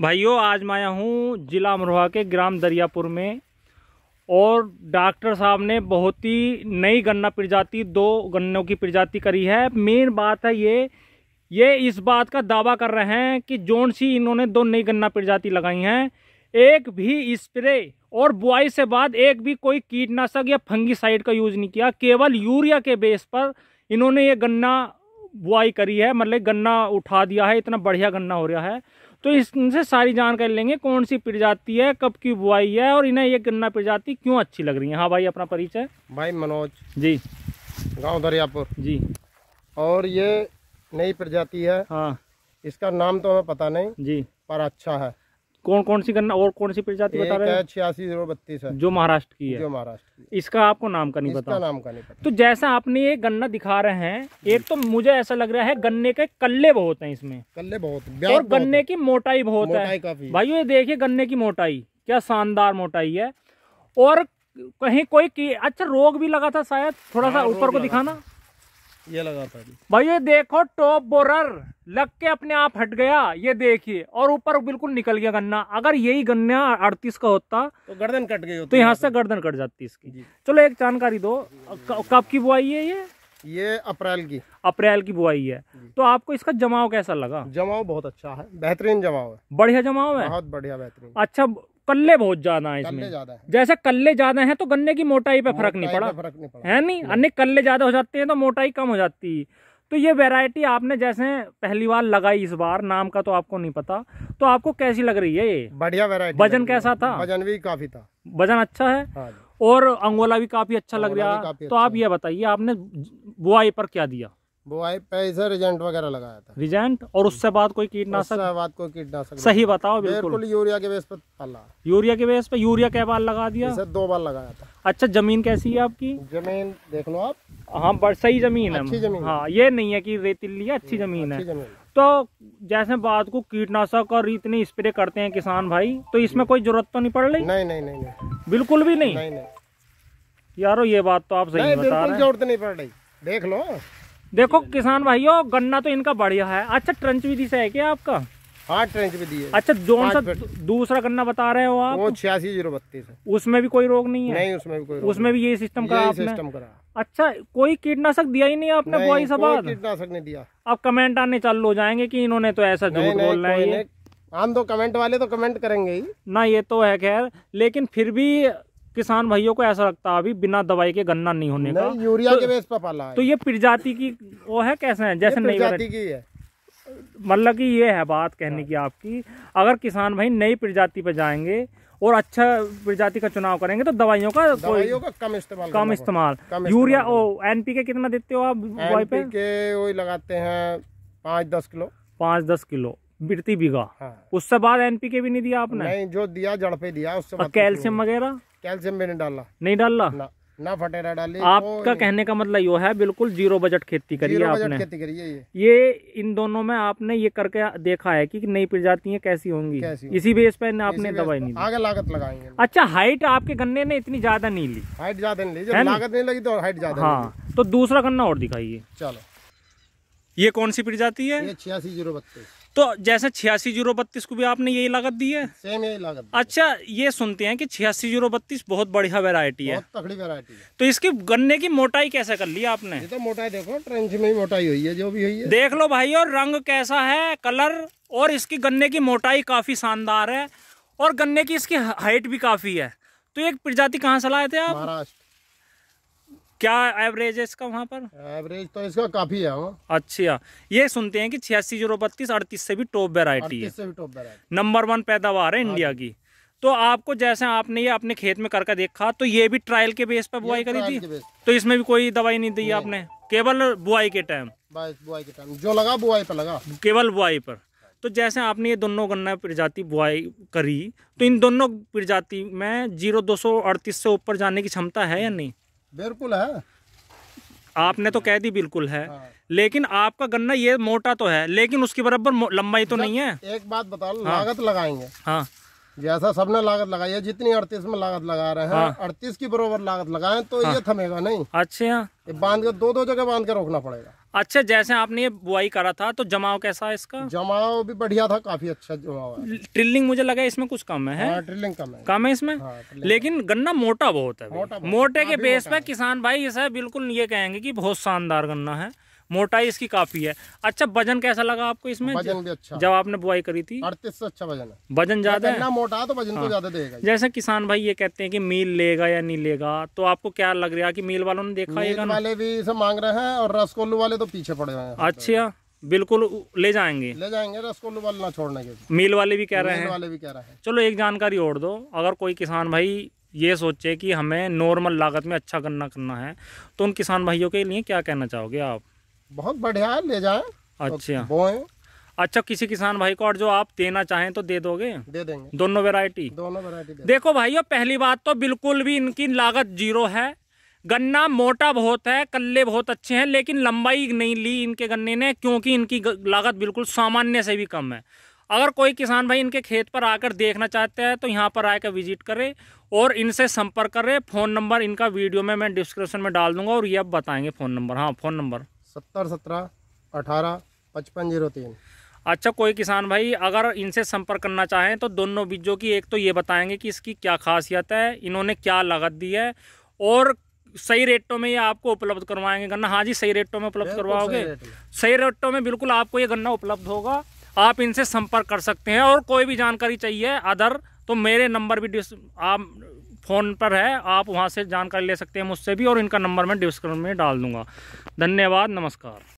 भाइयों आज मैं आया हूँ ज़िला अमरोहा के ग्राम दरियापुर में और डॉक्टर साहब ने बहुत ही नई गन्ना प्रजाति दो गन्नों की प्रजाति करी है मेन बात है ये ये इस बात का दावा कर रहे हैं कि जोन सी इन्होंने दो नई गन्ना प्रजाति लगाई हैं एक भी स्प्रे और बुआई से बाद एक भी कोई कीटनाशक या फंगीसाइड का यूज़ नहीं किया केवल यूरिया के बेस पर इन्होंने ये गन्ना बुआई करी है मतलब गन्ना उठा दिया है इतना बढ़िया गन्ना हो रहा है तो इनसे सारी जानकारी लेंगे कौन सी प्रजाति है कब की बुआई है और इन्हें ये गन्ना प्रजाति क्यों अच्छी लग रही है हाँ भाई अपना परिचय भाई मनोज जी गाँव दरियापुर जी और ये नई प्रजाति है हाँ इसका नाम तो हमें पता नहीं जी पर अच्छा है कौन कौन सी गन्ना और कौन सी प्रजाति बता रहे हैं छियासी जीरो बत्तीस जो महाराष्ट्र की है जो महाराष्ट्र इसका आपको नाम का नहीं पता नाम का नहीं पता तो जैसा आपने ये गन्ना दिखा रहे हैं एक तो मुझे ऐसा लग रहा है गन्ने के कल्ले बहुत हैं इसमें कल्ले बहुत और गन्ने की मोटाई बहुत है भाई ये देखिए गन्ने की मोटाई क्या शानदार मोटाई है और कहीं कोई अच्छा रोग भी लगा था शायद थोड़ा सा हाँ, ऊपर को दिखाना ये लगा था भाई ये देखो टॉप बोरर लग के अपने आप हट गया ये देखिए और ऊपर बिल्कुल निकल गया गन्ना अगर यही गन्ना अड़तीस का होता तो गर्दन कट गई तो यहाँ से गर्दन कट जाती इसकी चलो एक जानकारी दो कब की बुआई है ये ये अप्रैल की अप्रैल की बुआई है तो आपको इसका जमाव कैसा लगा जमाव बहुत अच्छा है बेहतरीन जमाव है बढ़िया जमाव है बहुत बढ़िया बेहतरीन अच्छा कल्ले बहुत ज्यादा है इसमें जैसे कल्ले ज्यादा है तो गन्ने की मोटाई पे फर्क नहीं पड़ा फर्क नहीं पड़ा है नहीं अन्य कल्ले ज्यादा हो जाते हैं तो मोटाई कम हो जाती है तो ये वैरायटी आपने जैसे पहली बार लगाई इस बार नाम का तो आपको नहीं पता तो आपको कैसी लग रही है ये बढ़िया वैरायटी वजन कैसा था वजन भी काफी था वजन अच्छा है हाँ और अंगोला भी काफी अच्छा लग रहा तो आप अच्छा। ये बताइए आपने बुआई पर क्या दिया बुआई पे इसे रिजेंट वगैरह लगाया था रिजेंट और उससे बाद कोई कीटनाशक उससे बाद कोई कीटनाशक सही बताओ बिल्कुल यूरिया के बेस पर पाला यूरिया के बेस पर यूरिया क्या बार लगा दिया इसे दो बार लगाया था अच्छा जमीन कैसी है आपकी जमीन देख लो आप हाँ बड़ सही जमीन है अच्छी जमीन हाँ ये नहीं है की रेतीली है अच्छी जमीन है तो जैसे बात को कीटनाशक और इतने स्प्रे करते हैं किसान भाई तो इसमें कोई जरूरत तो नहीं पड़ रही नहीं नहीं नहीं बिल्कुल भी नहीं यारो ये बात तो आप सही बता रहे हैं जरूरत नहीं पड़ रही देख लो देखो किसान भाइयों गन्ना तो इनका बढ़िया है अच्छा ट्रंच विधि से है क्या आपका हाँ ट्रंच विधि है अच्छा जो सा दूसरा गन्ना बता रहे हो आप वो छियासी जीरो बत्तीस उसमें भी कोई रोग नहीं है नहीं उसमें भी कोई उसमें भी यही सिस्टम करा आपने सिस्टम करा अच्छा कोई कीटनाशक दिया ही नहीं आपने बुआई से कीटनाशक नहीं दिया अब कमेंट आने चालू हो जाएंगे की इन्होंने तो ऐसा झूठ बोलना है हम तो कमेंट वाले तो कमेंट करेंगे ही ना ये तो है खैर लेकिन फिर भी किसान भाइयों को ऐसा लगता है अभी बिना दवाई के गन्ना नहीं होने नहीं, का यूरिया तो, के बेस पर पाला है तो ये प्रजाति की वो है कैसे है जैसे नहीं प्रजाति की है मतलब कि ये है बात कहने हाँ। की आपकी अगर किसान भाई नई प्रजाति पर जाएंगे और अच्छा प्रजाति का चुनाव करेंगे तो दवाइयों का दवाइयों का कम इस्तेमाल कम इस्तेमाल यूरिया ओ एनपीके कितना देते हो आप वाई पे वही लगाते हैं पाँच दस किलो पाँच दस किलो बिरती बीघा हाँ। उससे बाद एनपीके भी नहीं दिया आपने नहीं जो दिया जड़ पे दिया उससे कैल्शियम वगैरह कैल्शियम नहीं डाला नहीं डाला ना ना फटेरा डाली आपका कहने का मतलब यो है बिल्कुल जीरो बजट खेती करिए आपने खेती करी है ये ये इन दोनों में आपने ये करके देखा है कि नई प्रजातियां कैसी होंगी कैसी होंगी। इसी बेस पे आपने दवाई नहीं आगे लागत लगाएंगे अच्छा हाइट आपके गन्ने ने इतनी ज्यादा नहीं ली हाइट ज्यादा नहीं ली लागत नहीं लगी तो हाइट ज्यादा हाँ तो दूसरा गन्ना और दिखाइए चलो ये कौन सी प्रजाति है छियासी जीरो बत्तीस तो जैसे छियासी जीरो बत्तीस को भी आपने यही लागत दी है सेम यही लागत अच्छा ये सुनते हैं कि छियासी जीरो बत्तीस बहुत बढ़िया वेरायटी है तगड़ी वेरायटी है तो इसकी गन्ने की मोटाई कैसे कर ली आपने ये तो मोटाई देखो ट्रेंच में ही मोटाई हुई है जो भी हुई है देख लो भाई और रंग कैसा है कलर और इसकी गन्ने की मोटाई काफी शानदार है और गन्ने की इसकी हाइट भी काफी है तो एक प्रजाति कहाँ से लाए थे आप महाराष्ट्र क्या एवरेज है इसका वहाँ पर एवरेज तो इसका काफी है वो हाँ। अच्छा ये सुनते हैं कि छियासी जीरो बत्तीस अड़तीस से भी टॉप वेरायटी है नंबर वन पैदावार है इंडिया हाँ की तो आपको जैसे आपने ये अपने खेत में करके देखा तो ये भी ट्रायल के बेस पर बुआई करी थी तो इसमें भी कोई दवाई नहीं दी आपने केवल बुआई के टाइम बुआई के टाइम जो लगा बुआई पर लगा केवल बुआई पर तो जैसे आपने ये दोनों गन्ना प्रजाति बुआई करी तो इन दोनों प्रजाति में जीरो दो सौ अड़तीस से ऊपर जाने की क्षमता है या नहीं बिल्कुल है आपने तो कह दी बिल्कुल है हाँ। लेकिन आपका गन्ना ये मोटा तो है लेकिन उसके बराबर लंबाई तो नहीं है एक बात बता लो हाँ। लागत लगाएंगे हाँ जैसा सबने लागत लगाई है जितनी अड़तीस में लागत लगा रहे हैं हाँ। अड़तीस की बरोबर लागत लगाए तो ये हाँ। थमेगा नहीं अच्छा बांध के दो दो जगह बांध के रोकना पड़ेगा अच्छा जैसे आपने ये बुआई करा था तो जमाव कैसा है इसका जमाव भी बढ़िया था काफी अच्छा जमाव है ट्रिलिंग मुझे लगा इसमें कुछ कम है, हाँ, ट्रिलिंग कम है कम है इसमें हाँ, लेकिन गन्ना मोटा बहुत है मोटा मोटे के बेस पे किसान भाई इसे बिल्कुल ये कहेंगे कि बहुत शानदार गन्ना है मोटाई इसकी काफ़ी है अच्छा वजन कैसा लगा आपको इसमें वजन भी अच्छा जब आपने बुआई करी थी अड़तीस से अच्छा वजन है वजन ज़्यादा है मोटा तो वजन तो हाँ। ज़्यादा देगा जैसे किसान भाई ये कहते हैं कि मील लेगा या नहीं लेगा तो आपको क्या लग रहा है कि मील वालों ने देखा है वाले भी इसे मांग रहे हैं और रसगुल्लू वाले तो पीछे पड़े हैं अच्छा बिल्कुल ले जाएंगे ले जाएंगे रसगुल्लू वाले ना छोड़ने के मील वाले भी कह रहे हैं वाले भी कह रहे हैं चलो एक जानकारी और दो अगर कोई किसान भाई ये सोचे कि हमें नॉर्मल लागत में अच्छा गन्ना करना है तो उन किसान भाइयों के लिए क्या कहना चाहोगे आप बहुत बढ़िया है ले जाए तो अच्छा तो बोए अच्छा किसी किसान भाई को और जो आप देना चाहें तो दे दोगे दे देंगे दोनों वेरायटी दोनों वेराइटी दे देखो भाइयों पहली बात तो बिल्कुल भी इनकी लागत जीरो है गन्ना मोटा बहुत है कल्ले बहुत अच्छे हैं लेकिन लंबाई नहीं ली इनके गन्ने ने क्योंकि इनकी लागत बिल्कुल सामान्य से भी कम है अगर कोई किसान भाई इनके खेत पर आकर देखना चाहते हैं तो यहाँ पर आकर विजिट करे और इनसे संपर्क करे फ़ोन नंबर इनका वीडियो में मैं डिस्क्रिप्शन में डाल दूंगा और ये अब बताएंगे फ़ोन नंबर हाँ फ़ोन नंबर सत्तर सत्रह अठारह पचपन जीरो तीन अच्छा कोई किसान भाई अगर इनसे संपर्क करना चाहें तो दोनों बीजों की एक तो ये बताएंगे कि इसकी क्या खासियत है इन्होंने क्या लागत दी है और सही रेटों में ये आपको उपलब्ध करवाएंगे गन्ना हाँ जी सही रेटों में उपलब्ध करवाओगे सही रेटों में बिल्कुल आपको ये गन्ना उपलब्ध होगा आप इनसे संपर्क कर सकते हैं और कोई भी जानकारी चाहिए अदर तो मेरे नंबर भी आप फ़ोन पर है आप वहाँ से जानकारी ले सकते हैं मुझसे भी और इनका नंबर मैं डिस्क्रिप्शन में डाल दूँगा धन्यवाद नमस्कार